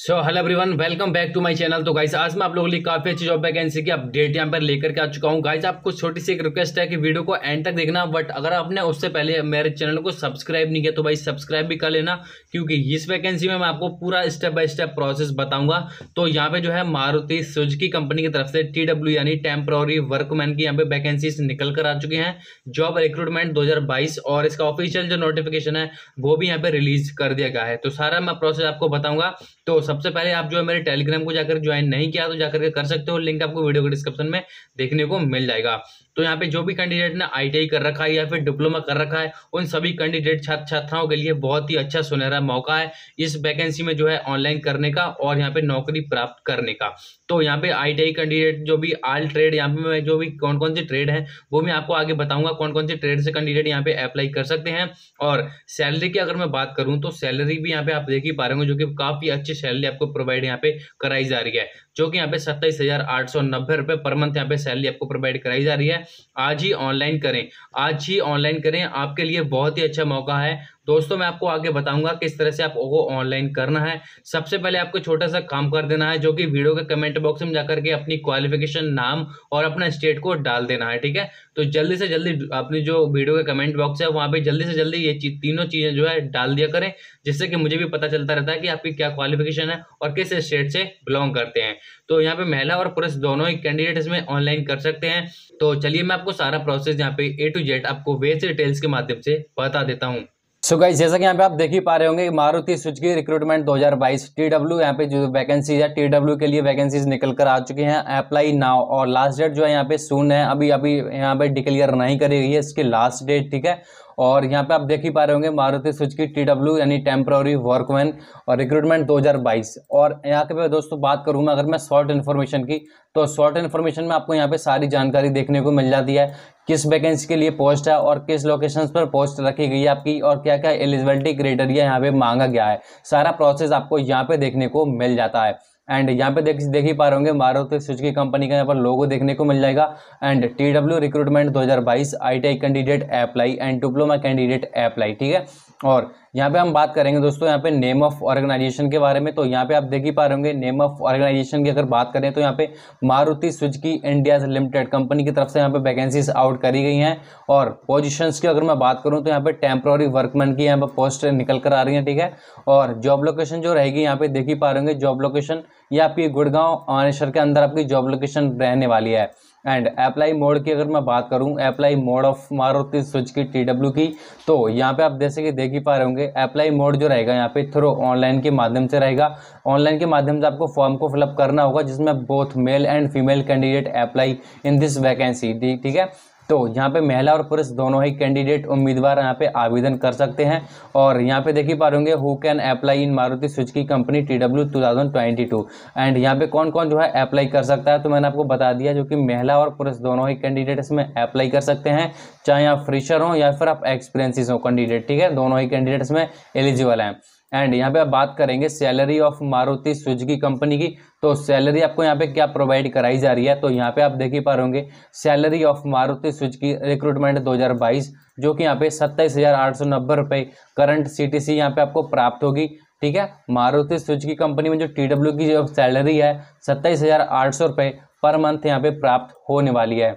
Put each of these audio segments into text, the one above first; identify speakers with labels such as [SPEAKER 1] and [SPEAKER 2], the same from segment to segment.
[SPEAKER 1] so hello everyone welcome back to my channel तो guys आज मैं आप लोगों के लिए काफ़ी अच्छी जॉब वैकेंसी की अपडेट यहाँ पर लेकर के आ चुका हूँ गाइस आपको छोटी सी एक रिक्वेस्ट है कि वीडियो को एंड तक देखना बट अगर आपने उससे पहले मेरे चैनल को सब्सक्राइब नहीं किया तो भाई सब्सक्राइब भी कर लेना क्योंकि इस वैकेंसी में मैं आपको पूरा स्टेप बाय स्टेप प्रोसेस बताऊंगा तो यहाँ पे जो है मारुति सुजकी कंपनी की तरफ से टी यानी टेम्प्रोरी वर्कमैन की यहाँ पे वैकेंसी निकल कर आ चुकी हैं जॉब रिक्रूटमेंट दो और इसका ऑफिशियल जो नोटिफिकेशन है वो भी यहाँ पे रिलीज कर दिया गया है तो सारा मैं प्रोसेस आपको बताऊंगा तो सबसे पहले आप जो है मेरे टेलीग्राम को जाकर ज्वाइन नहीं किया तो जाकर के कर सकते हो लिंक आपको वीडियो के डिस्क्रिप्शन में देखने को मिल जाएगा तो यहाँ पे जो भी कैंडिडेट ने आई कर रखा है या फिर डिप्लोमा कर रखा है उन सभी कैंडिडेट छात्र छात्राओं के लिए बहुत ही अच्छा सुनहरा मौका है इस वैकेंसी में जो है ऑनलाइन करने का और यहाँ पे नौकरी प्राप्त करने का तो यहाँ पे आई कैंडिडेट जो भी आल ट्रेड यहाँ पे जो भी कौन कौन सी ट्रेड है वो मैं आपको आगे बताऊंगा कौन कौन से ट्रेड से कैंडिडेट यहाँ पे अप्लाई कर सकते हैं और सैलरी की अगर मैं बात करूँ तो सैलरी भी यहाँ पे आप देख ही पा रहे हो जो कि काफ़ी अच्छी सैलरी आपको प्रोवाइड यहाँ पे कराई जा रही है जो कि यहाँ पे सत्ताईस हज़ार आठ सौ नब्बे रुपये पर मंथ यहाँ पे सैलरी आपको प्रोवाइड कराई जा रही है आज ही ऑनलाइन करें आज ही ऑनलाइन करें आपके लिए बहुत ही अच्छा मौका है दोस्तों मैं आपको आगे बताऊंगा किस तरह से आपको ऑनलाइन करना है सबसे पहले आपको छोटा सा काम कर देना है जो कि वीडियो के कमेंट बॉक्स में जाकर के अपनी क्वालिफिकेशन नाम और अपना स्टेट को डाल देना है ठीक है तो जल्दी से जल्दी अपनी जो वीडियो के कमेंट बॉक्स है वहाँ पे जल्दी से जल्दी ये चीज तीनों चीज़ें जो है डाल दिया करें जिससे कि मुझे भी पता चलता रहता है कि आपकी क्या क्वालिफिकेशन है और किस स्टेट से बिलोंग करते हैं तो यहाँ पे महिला और पुरुष दोनों ही कैंडिडेट इसमें ऑनलाइन कर सकते हैं तो चलिए मैं आपको सारा प्रोसेस यहाँ पे ए टू जेड आपको वेज डिटेल्स के माध्यम से बता देता हूँ सो गाइस जैसा कि यहाँ पे आप देख ही पा रहे होंगे Maruti Suzuki recruitment 2022 T W यहाँ पे जो वैकेंसीज है टी डब्ल्यू के लिए वैकेंसीज निकल कर आ चुकी हैं अप्लाई नाउ और लास्ट डेट जो है यहाँ पे सून है अभी अभी यहाँ पे डिक्लेयर नहीं करी गई है इसकी लास्ट डेट ठीक है और यहाँ पे आप देख ही पा रहे होंगे मारुति सुजुकी टी डब्ल्यू यानी टेम्प्रोरी वर्कमैन और रिक्रूटमेंट 2022 और यहाँ के पे दोस्तों बात करूँगा अगर मैं शॉर्ट इन्फॉर्मेशन की तो शॉर्ट इन्फॉर्मेशन में आपको यहाँ पे सारी जानकारी देखने को मिल जाती है किस वैकेंसी के लिए पोस्ट है और किस लोकेशन पर पोस्ट रखी गई है आपकी और क्या क्या एलिजिबिलिटी क्रेटेरिया यहाँ पे मांगा गया है सारा प्रोसेस आपको यहाँ पे देखने को मिल जाता है एंड यहाँ पे देख देख ही पा रहे होंगे मारुति सुजुकी कंपनी का यहाँ पर लोगो देखने को मिल जाएगा and T W recruitment 2022 ITI candidate apply and diploma candidate apply ठीक है और यहाँ पे हम बात करेंगे दोस्तों यहाँ पे नेम ऑफ ऑर्गेनाइजेशन के बारे में तो यहाँ पे आप देख ही पा रहे होंगे नेम ऑफ ऑर्गेनाइजेशन की अगर बात करें तो यहाँ पे Maruti Suzuki India limited company की तरफ से यहाँ पे वैकेंसीज आउट करी गई हैं और पोजीशंस की अगर मैं बात करूँ तो यहाँ पे टेम्प्रोरी वर्कमैन की यहाँ पर पोस्ट निकल कर आ रही है ठीक है और जॉब लोकेशन जो रहेगी यहाँ पे देख ही पा रहे होंगे जॉब लोकेशन ये आपकी गुड़गांव अमानेश्वर के अंदर आपकी जॉब लोकेशन रहने वाली है एंड अप्लाई मोड की अगर मैं बात करूं apply mode of Maruti Suzuki की टी डब्ल्यू की तो यहाँ पे आप जैसे कि देख ही पा रहे होंगे अप्लाई मोड जो रहेगा यहाँ पे थ्रो ऑनलाइन के माध्यम से रहेगा ऑनलाइन के माध्यम से आपको फॉर्म को फिलअप करना होगा जिसमें both male and female candidate apply in this vacancy ठीक है तो यहाँ पे महिला और पुरुष दोनों ही कैंडिडेट उम्मीदवार यहाँ पे आवेदन कर सकते हैं और यहाँ पे ही पा रहे who can apply in Maruti Suzuki company T W two thousand twenty two and यहाँ पे कौन कौन जो है अप्लाई कर सकता है तो मैंने आपको बता दिया जो कि महिला और पुरुष दोनों ही कैंडिडेट इसमें अप्लाई कर सकते हैं चाहे आप फ्रेशर हों या फिर आप एक्सपीरियंसिस हों कैंडिडेट ठीक है दोनों ही कैंडिडेट इसमें एलिजिबल हैं एंड यहाँ पे आप बात करेंगे salary of Maruti Suzuki company की तो सैलरी आपको यहाँ पे क्या प्रोवाइड कराई जा रही है तो यहाँ पे आप देख ही पा रहे होंगे salary of Maruti Suzuki recruitment 2022 जो कि यहाँ पे सत्ताईस हज़ार आठ सौ नब्बे रुपये करंट सी टी सी यहाँ पे आपको प्राप्त होगी ठीक है मारुति सुजुकी कंपनी में जो टी डब्ल्यू की जो सैलरी है सत्ताईस हज़ार आठ सौ रुपये पर मंथ यहाँ पे प्राप्त होने वाली है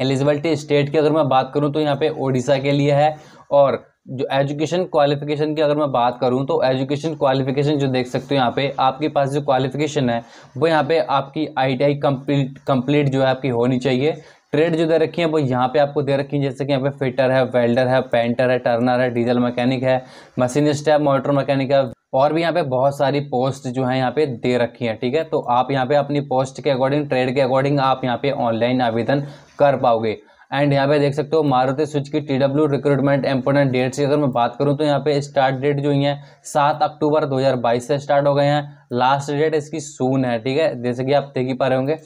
[SPEAKER 1] एलिजिबिलिटी स्टेट की अगर मैं बात करूँ तो यहाँ पे ओडिशा के लिए है और जो एजुकेशन क्वालिफिकेशन की अगर मैं बात करूं तो एजुकेशन क्वालिफिकेशन जो देख सकते हो यहाँ पे आपके पास जो क्वालिफिकेशन है वो यहाँ पे आपकी आईटीआई कंप्लीट कंप्लीट जो है आपकी होनी चाहिए ट्रेड जो दे रखी है वो यहाँ पे आपको दे रखी है जैसे कि यहाँ पे फिटर है वेल्डर है पेंटर है टर्नर है डीजल मैकेनिक है मशीनिस्ट है मोटर मैकेनिक है और भी यहाँ पे बहुत सारी पोस्ट जो है यहाँ पे दे रखी है ठीक है तो आप यहाँ पे अपनी पोस्ट के अकॉर्डिंग ट्रेड के अकॉर्डिंग आप यहाँ पे ऑनलाइन आवेदन कर पाओगे एंड यहाँ पे देख सकते हो मारुति स्विच की T W recruitment important dates की अगर मैं बात करूँ तो यहाँ पे स्टार्ट डेट जो ही है सात अक्टूबर 2022 से स्टार्ट हो गए हैं लास्ट डेट इसकी सून है ठीक है जैसे कि आप देख ही पा रहे होंगे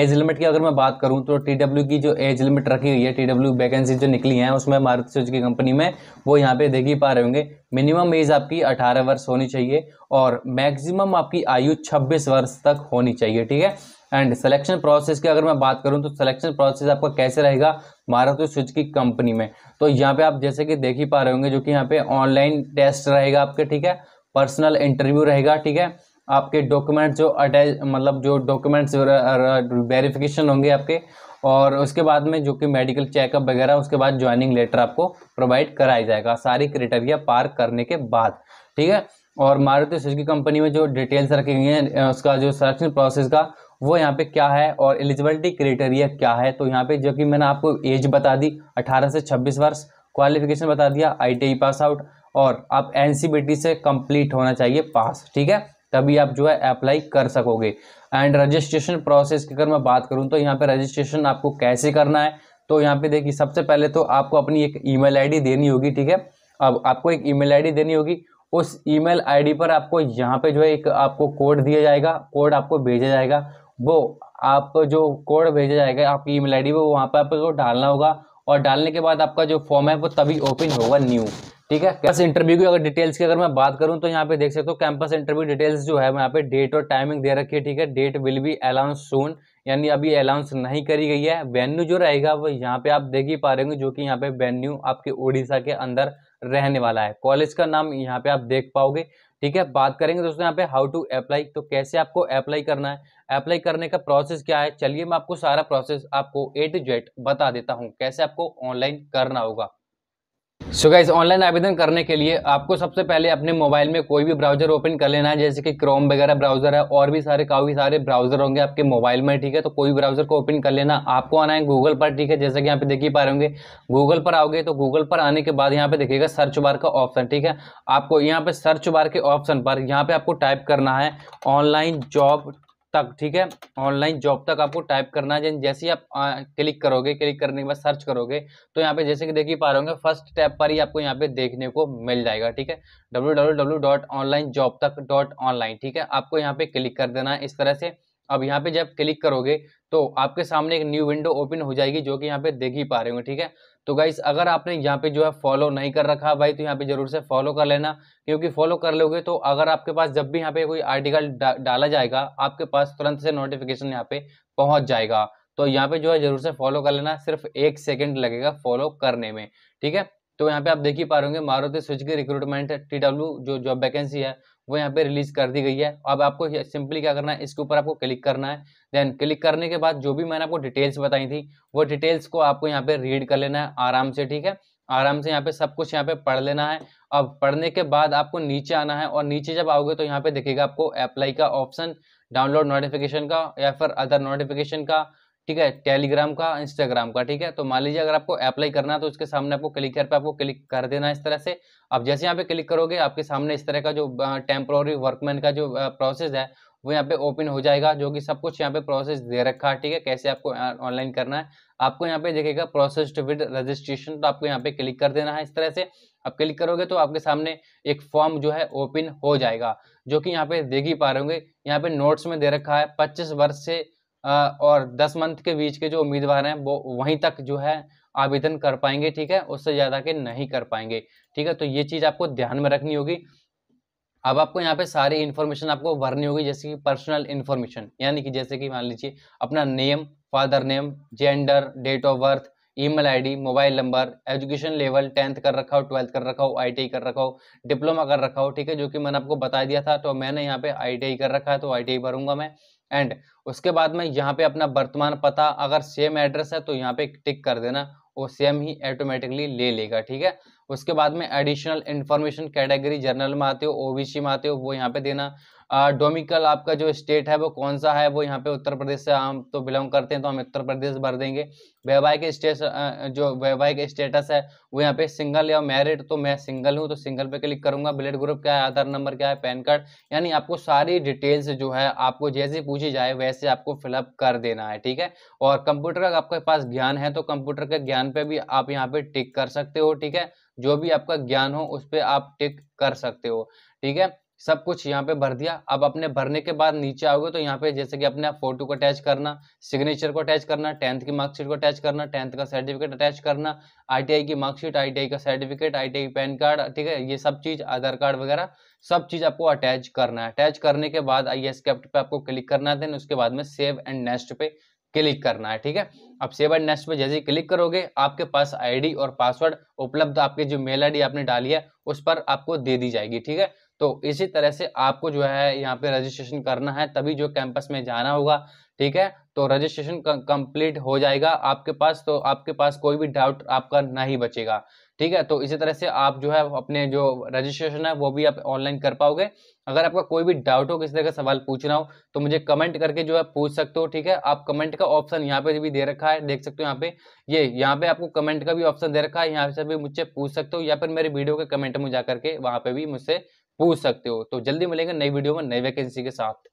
[SPEAKER 1] एज लिमिट की अगर मैं बात करूँ तो टी डब्ल्यू की जो एज लिमिट रखी हुई है टी डब्ल्यू वैकेंसी जो निकली है उसमें मारुति स्विच की कंपनी में वो यहाँ पे देख ही पा रहे होंगे मिनिमम एज आपकी अठारह वर्ष होनी चाहिए और मैक्सिमम आपकी आयु छब्बीस वर्ष तक होनी चाहिए ठीक है एंड सिलेक्शन प्रोसेस की अगर मैं बात करूं तो सिलेक्शन प्रोसेस आपका कैसे रहेगा मारुति की कंपनी में तो यहाँ पे आप जैसे कि देख ही पा रहे होंगे जो कि यहाँ पे ऑनलाइन टेस्ट रहेगा आपके ठीक है पर्सनल इंटरव्यू रहेगा ठीक है आपके डॉक्यूमेंट जो अटैच मतलब जो डॉक्यूमेंट्स वेरिफिकेशन होंगे आपके और उसके बाद में जो कि मेडिकल चेकअप वगैरह उसके बाद ज्वाइनिंग लेटर आपको प्रोवाइड कराया जाएगा सारी क्राइटेरिया पार करने के बाद ठीक है और मारुति सुजुकी कंपनी में जो डिटेल्स रखी गई हैं उसका जो सिलेक्शन प्रोसेस का वो यहाँ पे क्या है और एलिजिबिलिटी क्राइटेरिया क्या है तो यहाँ पे जो कि मैंने आपको एज बता दी 18 से 26 वर्ष क्वालिफिकेशन बता दिया आई पास आउट और आप एन से कंप्लीट होना चाहिए पास ठीक है तभी आप जो है अप्लाई कर सकोगे एंड रजिस्ट्रेशन प्रोसेस की अगर मैं बात करूँ तो यहाँ पे रजिस्ट्रेशन आपको कैसे करना है तो यहाँ पे देखिए सबसे पहले तो आपको अपनी एक ई मेल देनी होगी ठीक है अब आपको एक ई मेल देनी होगी उस ईमेल आईडी पर आपको यहाँ पे जो है एक आपको कोड दिया जाएगा कोड आपको भेजा जाएगा वो आप जो कोड भेजा जाएगा आपकी ईमेल आईडी वो वहाँ पर आपको तो डालना होगा और डालने के बाद आपका जो फॉर्म है वो तभी ओपन होगा न्यू ठीक है कैंपस इंटरव्यू की अगर डिटेल्स की अगर मैं बात करूँ तो यहाँ पे देख सकते हो कैंपस इंटरव्यू डिटेल्स जो है यहाँ पे डेट और टाइमिंग दे रखी है ठीक है date will be announce soon यानी अभी अलाउंस नहीं करी गई है वेन्यू जो रहेगा वो यहाँ पे आप देख ही पा रहे हो जो कि यहाँ पे वेन्यू आपके उड़ीसा के अंदर रहने वाला है कॉलेज का नाम यहाँ पे आप देख पाओगे ठीक है बात करेंगे दोस्तों यहाँ पे हाउ टू अप्लाई तो कैसे आपको अप्लाई करना है अप्लाई करने का प्रोसेस क्या है चलिए मैं आपको सारा प्रोसेस आपको ए टू जेड बता देता हूँ कैसे आपको ऑनलाइन करना होगा सो गाइज ऑनलाइन आवेदन करने के लिए आपको सबसे पहले अपने मोबाइल में कोई भी ब्राउजर ओपन कर लेना है जैसे कि क्रोम वगैरह ब्राउजर है और भी सारे काफ़ी सारे ब्राउजर होंगे आपके मोबाइल में ठीक है तो कोई भी ब्राउजर को ओपन कर लेना आपको आना है गूगल पर ठीक है जैसे कि यहाँ पे देख ही पा रहे होंगे गूगल पर आओगे तो गूगल पर आने के बाद यहाँ पे देखिएगा सर्च बार का ऑप्शन ठीक है आपको यहाँ पे सर्च बार के ऑप्शन पर यहाँ पे आपको टाइप करना है ऑनलाइन जॉब तक ठीक है ऑनलाइन जॉब तक आपको टाइप करना है जैसे ही आप आ, क्लिक करोगे क्लिक करने के बाद सर्च करोगे तो यहाँ पे जैसे कि देख ही पा रहे होंगे फर्स्ट टैप पर ही आपको यहाँ पे देखने को मिल जाएगा ठीक है W W W dot online job तक डॉट ऑनलाइन ठीक है आपको यहाँ पे क्लिक कर देना है इस तरह से अब यहाँ पे जब क्लिक करोगे तो आपके सामने एक न्यू विंडो ओपन हो जाएगी जो कि यहाँ पे देख ही पा रहे होंगे ठीक है तो गाइस अगर आपने यहाँ पे जो है फॉलो नहीं कर रखा भाई तो यहाँ पे जरूर से फॉलो कर लेना क्योंकि फॉलो कर लोगे तो अगर आपके पास जब भी यहाँ पे कोई आर्टिकल डा, डाला जाएगा आपके पास तुरंत से नोटिफिकेशन यहाँ पे पहुंच जाएगा तो यहाँ पे जो है जरूर से फॉलो कर लेना सिर्फ एक सेकेंड लगेगा फॉलो करने में ठीक है तो यहाँ पे आप देख ही पा रहे होंगे मारुति की रिक्रूटमेंट टी जो जॉब वैकेंसी है वो यहाँ पे रिलीज कर दी गई है अब आपको सिंपली क्या करना है इसके ऊपर आपको क्लिक करना है देन क्लिक करने के बाद जो भी मैंने आपको डिटेल्स बताई थी वो डिटेल्स को आपको यहाँ पे रीड कर लेना है आराम से ठीक है आराम से यहाँ पे सब कुछ यहाँ पे पढ़ लेना है अब पढ़ने के बाद आपको नीचे आना है और नीचे जब आओगे तो यहाँ पे देखिएगा आपको अप्लाई का ऑप्शन डाउनलोड नोटिफिकेशन का या फिर अदर नोटिफिकेशन का ठीक है टेलीग्राम का इंस्टाग्राम का ठीक है तो मान लीजिए अगर आपको अप्लाई करना है तो उसके सामने आपको क्लिक कर पे आपको क्लिक कर देना है इस तरह से अब जैसे यहाँ पे क्लिक करोगे आपके सामने इस तरह का जो टेम्प्रोरी वर्कमैन का जो प्रोसेस है वो यहाँ पे ओपन हो जाएगा जो कि सब कुछ यहाँ पे प्रोसेस दे रखा है ठीक है कैसे आपको ऑनलाइन करना है आपको यहाँ पे देखेगा प्रोसेस्ड विद रजिस्ट्रेशन तो आपको यहाँ पे क्लिक कर देना है इस तरह से आप क्लिक करोगे तो आपके सामने एक फॉर्म जो है ओपन हो जाएगा जो कि यहाँ पे देख ही पा रहे होंगे यहाँ पे नोट्स में दे रखा है पच्चीस वर्ष से और दस मंथ के बीच के जो उम्मीदवार हैं वो वहीं तक जो है आवेदन कर पाएंगे ठीक है उससे ज़्यादा के नहीं कर पाएंगे ठीक है तो ये चीज़ आपको ध्यान में रखनी होगी अब आपको यहाँ पे सारी इन्फॉर्मेशन आपको भरनी होगी जैसे कि पर्सनल इन्फॉर्मेशन यानी कि जैसे कि मान लीजिए अपना name father name gender date of birth email ID mobile number education level tenth कर रखा हो ट्वेल्थ कर रखा हो आईटीआई कर रखा हो डिप्लोमा कर रखा हो ठीक है जो कि मैंने आपको बता दिया था तो मैंने यहाँ पे आईटीआई कर रखा है तो आईटीआई भरूंगा मैं एंड उसके बाद में यहाँ पे अपना वर्तमान पता अगर सेम एड्रेस है तो यहाँ पे टिक कर देना वो सेम ही ऑटोमेटिकली ले लेगा ठीक है उसके बाद में एडिशनल इन्फॉर्मेशन कैटेगरी जर्नल में आते हो ओबीसी में आते हो वो यहाँ पे देना डोमिकल आपका जो स्टेट है वो कौन सा है वो यहाँ पे उत्तर प्रदेश से हम तो बिलोंग करते हैं तो हम उत्तर प्रदेश भर देंगे वैवाहिक स्टेट जो वैवाहिक स्टेटस है वो यहाँ पे सिंगल या मैरिड तो मैं सिंगल हूँ तो सिंगल पे क्लिक करूंगा ब्लड ग्रुप क्या है आधार नंबर क्या है पैन कार्ड यानी आपको सारी डिटेल्स जो है आपको जैसे पूछी जाए वैसे आपको फिलअप कर देना है ठीक है और कंप्यूटर का आपके पास ज्ञान है तो कंप्यूटर के ज्ञान पे भी आप यहाँ पे टिक कर सकते हो ठीक है जो भी आपका ज्ञान हो उस पर आप टिक कर सकते हो ठीक है सब कुछ यहाँ पे भर दिया अब अपने भरने के बाद नीचे आओगे तो यहाँ पे जैसे कि अपने आप फोटो को अटैच करना सिग्नेचर को अटैच करना टेंथ की मार्कशीट को अटैच करना टेंथ का सर्टिफिकेट अटैच करना आईटीआई की मार्कशीट आईटीआई का सर्टिफिकेट आईटीआई पैन कार्ड ठीक है ये सब चीज़ आधार कार्ड वगैरह सब चीज़ आपको अटैच करना है अटैच करने के बाद आई एस कैप्ट पे आपको क्लिक करना है देन उसके बाद में सेव एंड नेक्स्ट पे क्लिक करना है ठीक है अब सेव एंड नेक्स्ट पे जैसे ही क्लिक करोगे आपके पास आईडी और पासवर्ड उपलब्ध आपके जो मेल आईडी आपने डाली है उस पर आपको दे दी जाएगी ठीक है तो इसी तरह से आपको जो है यहाँ पे रजिस्ट्रेशन करना है तभी जो कैंपस में जाना होगा ठीक है तो रजिस्ट्रेशन कंप्लीट हो जाएगा आपके पास तो आपके पास कोई भी डाउट आपका नहीं बचेगा ठीक है तो इसी तरह से आप जो है अपने जो रजिस्ट्रेशन है वो भी आप ऑनलाइन कर पाओगे अगर आपका कोई भी डाउट हो किसी तरह का सवाल पूछना हो तो मुझे कमेंट करके जो है पूछ सकते हो ठीक है आप कमेंट का ऑप्शन यहाँ पे भी दे रखा है देख सकते हो यहाँ पे ये यहाँ पे आपको कमेंट का भी ऑप्शन दे रखा है यहाँ से भी मुझसे पूछ सकते हो या फिर मेरे वीडियो के कमेंट में जा करके वहाँ पे भी मुझसे पूछ सकते हो तो जल्दी मिलेंगे नई वीडियो में नई वैकेंसी के साथ